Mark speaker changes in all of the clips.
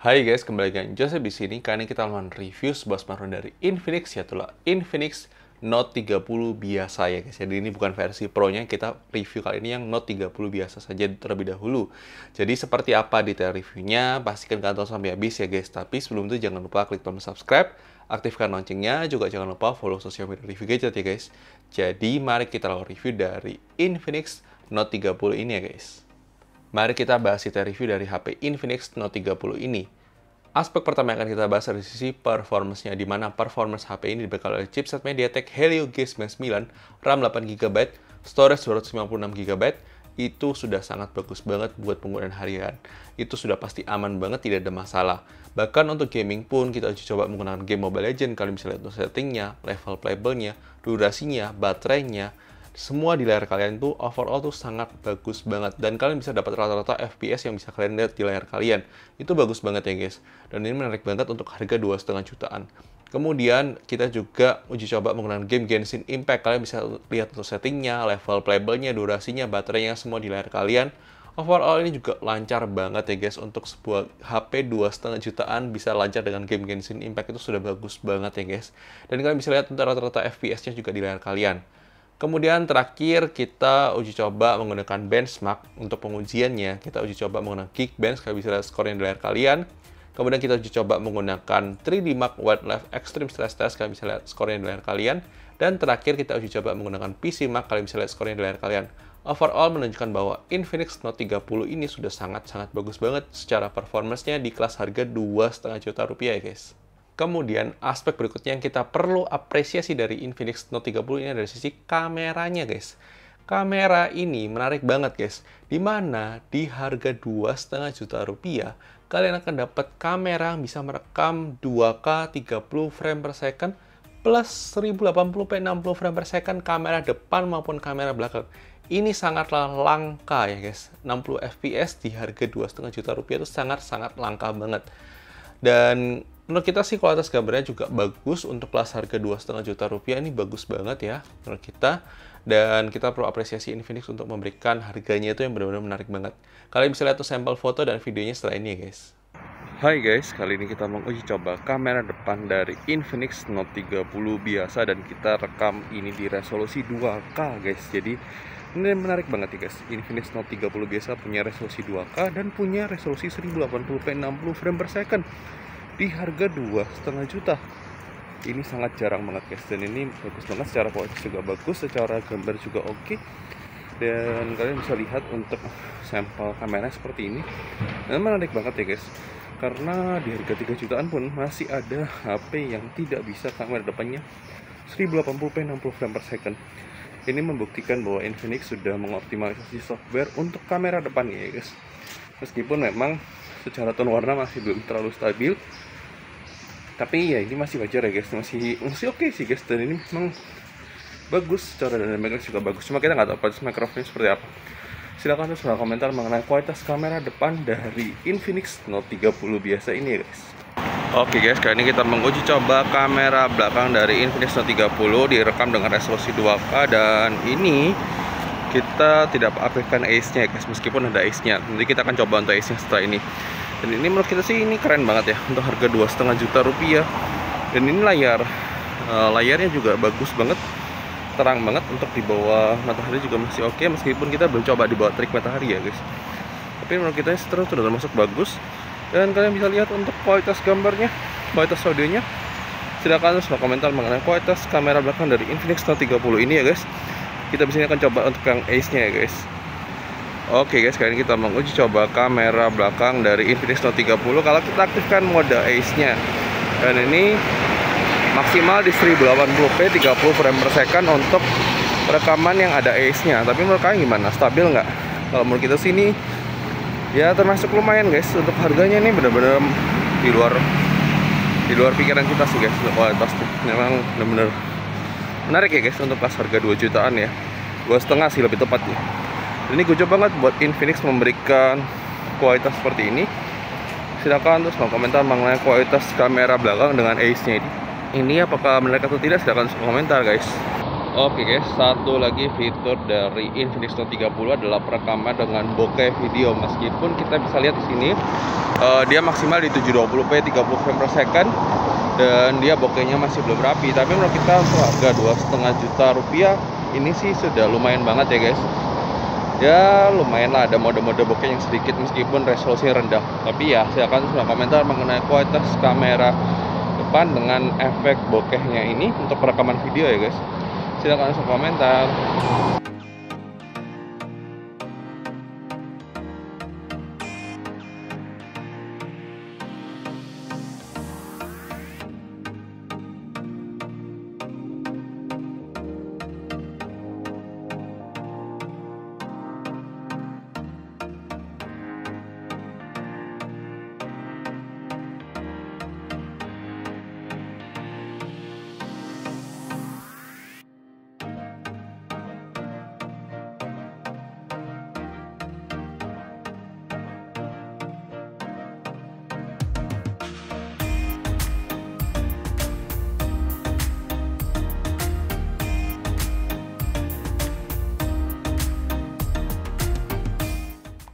Speaker 1: Hai guys, kembali dengan Joseph di sini. Kali ini kita akan review sebuah smartphone dari Infinix, yaitu Infinix Note 30 biasa ya guys. Jadi ini bukan versi Pro-nya, kita review kali ini yang Note 30 biasa saja terlebih dahulu. Jadi seperti apa detail reviewnya, pastikan kalian tonton sampai habis ya guys. Tapi sebelum itu jangan lupa klik tombol subscribe, aktifkan loncengnya, juga jangan lupa follow sosial media review gadget ya guys. Jadi mari kita lakukan review dari Infinix Note 30 ini ya guys. Mari kita bahas kita review dari HP Infinix Note 30 ini. Aspek pertama yang akan kita bahas dari sisi performance-nya, di mana performance HP ini dibekali oleh chipset MediaTek Helio G99, RAM 8GB, storage 256GB, itu sudah sangat bagus banget buat penggunaan harian. Itu sudah pasti aman banget, tidak ada masalah. Bahkan untuk gaming pun kita uji coba menggunakan game Mobile Legends, kalian bisa lihat untuk settingnya, level playable-nya, durasinya, baterainya, semua di layar kalian tuh overall tuh sangat bagus banget dan kalian bisa dapat rata-rata FPS yang bisa kalian lihat di layar kalian itu bagus banget ya guys dan ini menarik banget untuk harga dua setengah jutaan kemudian kita juga uji coba menggunakan game Genshin Impact kalian bisa lihat untuk settingnya level playable-nya durasinya baterainya semua di layar kalian overall ini juga lancar banget ya guys untuk sebuah HP dua setengah jutaan bisa lancar dengan game Genshin Impact itu sudah bagus banget ya guys dan kalian bisa lihat untuk rata-rata FPS-nya juga di layar kalian Kemudian terakhir kita uji coba menggunakan benchmark untuk pengujiannya. Kita uji coba menggunakan Geekbench bisa skor yang di layar kalian. Kemudian kita uji coba menggunakan 3D Mark Wildlife Extreme Stress Test kalian bisa lihat skornya di layar kalian. Dan terakhir kita uji coba menggunakan PC Mark kalian bisa lihat skornya di layar kalian. Overall menunjukkan bahwa Infinix Note 30 ini sudah sangat-sangat bagus banget secara performancenya di kelas harga 2,5 juta rupiah ya guys. Kemudian aspek berikutnya yang kita perlu apresiasi dari Infinix Note 30 ini dari sisi kameranya guys. Kamera ini menarik banget guys, dimana di harga 2,5 juta rupiah, kalian akan dapat kamera yang bisa merekam 2K 30 frame per second plus 1080p 60 frame per second kamera depan maupun kamera belakang. Ini sangatlah langka ya guys. 60 fps di harga 2,5 juta rupiah itu sangat-sangat langka banget. Dan Menurut kita sih kualitas gambarnya juga bagus untuk kelas harga 2,5 juta rupiah ini bagus banget ya menurut kita dan kita perlu apresiasi Infinix untuk memberikan harganya itu yang benar-benar menarik banget. Kalian bisa lihat tuh sampel foto dan videonya setelah ini ya guys. Hai guys, kali ini kita menguji coba kamera depan dari Infinix Note 30 biasa dan kita rekam ini di resolusi 2K guys. Jadi ini menarik banget ya guys. Infinix Note 30 biasa punya resolusi 2K dan punya resolusi 1080p 60 frame per second di harga dua setengah juta ini sangat jarang banget guys dan ini bagus banget secara kualitas juga bagus secara gambar juga oke okay. dan kalian bisa lihat untuk sampel kamera seperti ini dan menarik banget ya guys karena di harga 3 jutaan pun masih ada HP yang tidak bisa kamera depannya 1080p 60 frame per second ini membuktikan bahwa Infinix sudah mengoptimalisasi software untuk kamera depannya ya guys meskipun memang secara tone warna masih belum terlalu stabil tapi ya ini masih wajar ya guys masih masih oke okay sih guys dan ini memang bagus secara mereka juga bagus cuma kita nggak tahu kualitas mikrofonnya seperti apa silahkan terus komentar mengenai kualitas kamera depan dari Infinix Note 30 biasa ini ya guys Oke okay guys, kali ini kita menguji coba kamera belakang dari Infinix Note 30 direkam dengan resolusi 2K dan ini kita tidak aktifkan ace-nya ya guys meskipun ada ace-nya. Nanti kita akan coba untuk ace-nya setelah ini dan ini menurut kita sih ini keren banget ya untuk harga dua setengah juta rupiah dan ini layar eh, layarnya juga bagus banget terang banget untuk di bawah matahari juga masih oke okay, meskipun kita belum coba di bawah terik matahari ya guys tapi menurut kita setelah sudah termasuk bagus dan kalian bisa lihat untuk kualitas gambarnya kualitas audionya silahkan semua komentar mengenai kualitas kamera belakang dari Infinix Note 30 ini ya guys kita bisa akan coba untuk yang Ace nya ya guys Oke guys, sekarang kita menguji coba kamera belakang dari Infinix Note 30 kalau kita aktifkan mode Ace-nya. Dan ini maksimal di 1080p 30 frame per second untuk rekaman yang ada Ace-nya. Tapi menurut kalian gimana? Stabil nggak? Kalau menurut kita sini ya termasuk lumayan guys untuk harganya ini bener-bener di luar di luar pikiran kita sih guys untuk kualitas memang bener-bener menarik ya guys untuk pas harga 2 jutaan ya dua setengah sih lebih tepatnya ini gue coba banget buat Infinix memberikan kualitas seperti ini silahkan terus mau komentar mengenai kualitas kamera belakang dengan Ace nya ini ini apakah mereka atau tidak silahkan komentar guys Oke guys, satu lagi fitur dari Infinix Note 30 adalah perekaman dengan bokeh video. Meskipun kita bisa lihat di sini uh, dia maksimal di 720p 30 frame per second dan dia bokehnya masih belum rapi. Tapi menurut kita untuk harga 2,5 juta rupiah ini sih sudah lumayan banget ya guys ya lumayan lah ada mode-mode bokeh yang sedikit meskipun resolusi rendah tapi ya silahkan semua komentar mengenai kualitas kamera depan dengan efek bokehnya ini untuk perekaman video ya guys silahkan langsung komentar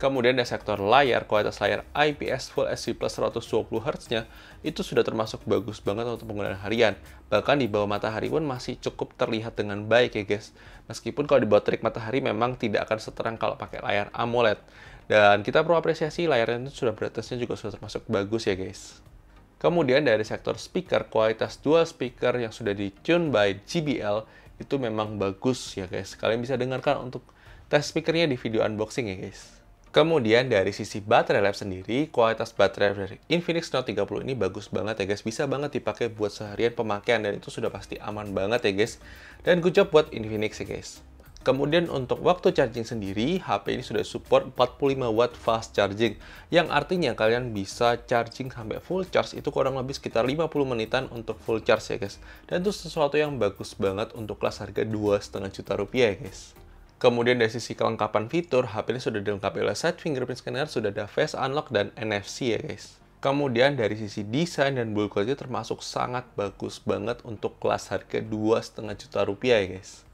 Speaker 1: Kemudian dari sektor layar, kualitas layar IPS Full HD Plus 120 Hz-nya itu sudah termasuk bagus banget untuk penggunaan harian. Bahkan di bawah matahari pun masih cukup terlihat dengan baik ya guys. Meskipun kalau di bawah terik matahari memang tidak akan seterang kalau pakai layar AMOLED. Dan kita perlu apresiasi layarnya itu sudah beratasnya juga sudah termasuk bagus ya guys. Kemudian dari sektor speaker, kualitas dual speaker yang sudah di-tune by JBL itu memang bagus ya guys. Kalian bisa dengarkan untuk tes speakernya di video unboxing ya guys. Kemudian dari sisi baterai lab sendiri, kualitas baterai dari Infinix Note 30 ini bagus banget ya guys. Bisa banget dipakai buat seharian pemakaian dan itu sudah pasti aman banget ya guys. Dan good job buat Infinix ya guys. Kemudian untuk waktu charging sendiri, HP ini sudah support 45 watt fast charging, yang artinya kalian bisa charging sampai full charge itu kurang lebih sekitar 50 menitan untuk full charge ya guys. Dan itu sesuatu yang bagus banget untuk kelas harga 2,5 juta rupiah ya guys. Kemudian dari sisi kelengkapan fitur, HP ini sudah dilengkapi oleh side fingerprint scanner, sudah ada face unlock dan NFC ya guys. Kemudian dari sisi desain dan build quality termasuk sangat bagus banget untuk kelas harga 2,5 juta rupiah ya guys.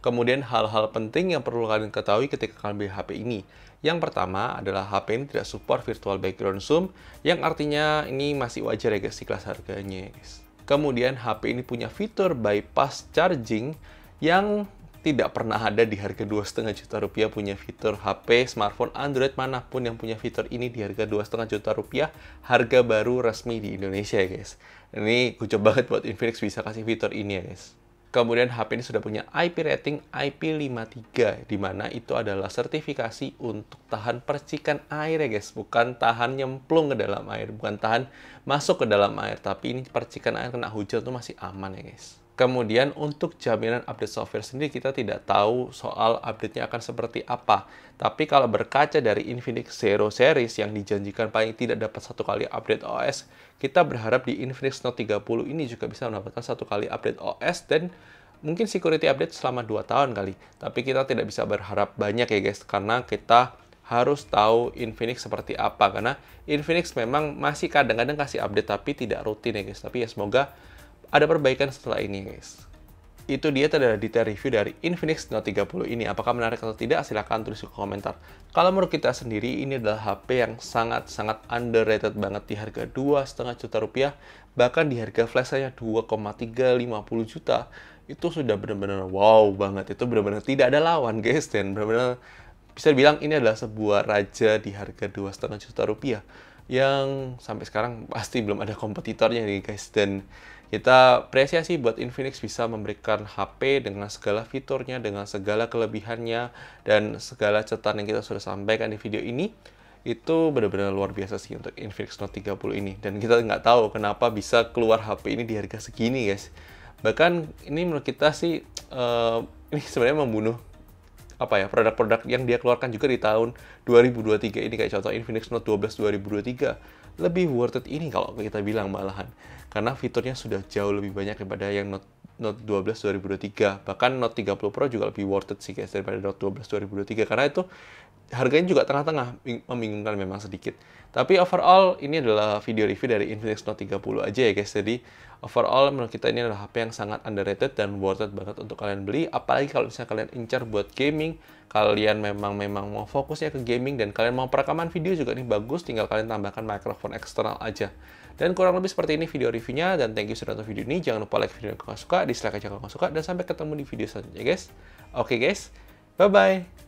Speaker 1: Kemudian hal-hal penting yang perlu kalian ketahui ketika kalian beli HP ini. Yang pertama adalah HP ini tidak support virtual background zoom, yang artinya ini masih wajar ya guys di kelas harganya ya guys. Kemudian HP ini punya fitur bypass charging yang tidak pernah ada di harga dua 2,5 juta rupiah punya fitur HP, smartphone Android manapun yang punya fitur ini di harga dua 2,5 juta rupiah, harga baru resmi di Indonesia ya guys. Ini kucok banget buat Infinix bisa kasih fitur ini ya guys. Kemudian HP ini sudah punya IP rating IP53, di mana itu adalah sertifikasi untuk tahan percikan air ya guys, bukan tahan nyemplung ke dalam air, bukan tahan masuk ke dalam air, tapi ini percikan air kena hujan tuh masih aman ya guys. Kemudian untuk jaminan update software sendiri kita tidak tahu soal update-nya akan seperti apa. Tapi kalau berkaca dari Infinix Zero Series yang dijanjikan paling tidak dapat satu kali update OS, kita berharap di Infinix Note 30 ini juga bisa mendapatkan satu kali update OS dan mungkin security update selama 2 tahun kali. Tapi kita tidak bisa berharap banyak ya guys karena kita harus tahu Infinix seperti apa karena Infinix memang masih kadang-kadang kasih update tapi tidak rutin ya guys tapi ya semoga ada perbaikan setelah ini guys. Itu dia tadi detail review dari Infinix Note 30 ini. Apakah menarik atau tidak? Silahkan tulis di komentar. Kalau menurut kita sendiri, ini adalah HP yang sangat-sangat underrated banget di harga 2,5 juta rupiah. Bahkan di harga flash saya 2,350 juta. Itu sudah benar-benar wow banget. Itu benar-benar tidak ada lawan guys. Dan benar-benar bisa dibilang ini adalah sebuah raja di harga 2,5 juta rupiah yang sampai sekarang pasti belum ada kompetitornya nih guys dan kita apresiasi buat Infinix bisa memberikan HP dengan segala fiturnya, dengan segala kelebihannya, dan segala catatan yang kita sudah sampaikan di video ini itu benar-benar luar biasa sih untuk Infinix Note 30 ini dan kita nggak tahu kenapa bisa keluar HP ini di harga segini guys bahkan ini menurut kita sih uh, ini sebenarnya membunuh apa ya produk-produk yang dia keluarkan juga di tahun 2023 ini kayak contoh Infinix Note 12 2023 lebih worth it ini kalau kita bilang malahan karena fiturnya sudah jauh lebih banyak daripada yang Note Note 12 2023 bahkan Note 30 Pro juga lebih worth it sih guys daripada Note 12 2023 karena itu harganya juga tengah-tengah membingungkan memang sedikit tapi overall ini adalah video review dari Infinix Note 30 aja ya guys jadi overall menurut kita ini adalah HP yang sangat underrated dan worth it banget untuk kalian beli apalagi kalau misalnya kalian incar buat gaming kalian memang memang mau fokusnya ke gaming dan kalian mau perekaman video juga nih bagus tinggal kalian tambahkan mikrofon eksternal aja dan kurang lebih seperti ini video reviewnya dan thank you sudah nonton video ini jangan lupa like video yang kalian suka dislike aja kalau kalian suka dan sampai ketemu di video selanjutnya guys oke okay, guys bye bye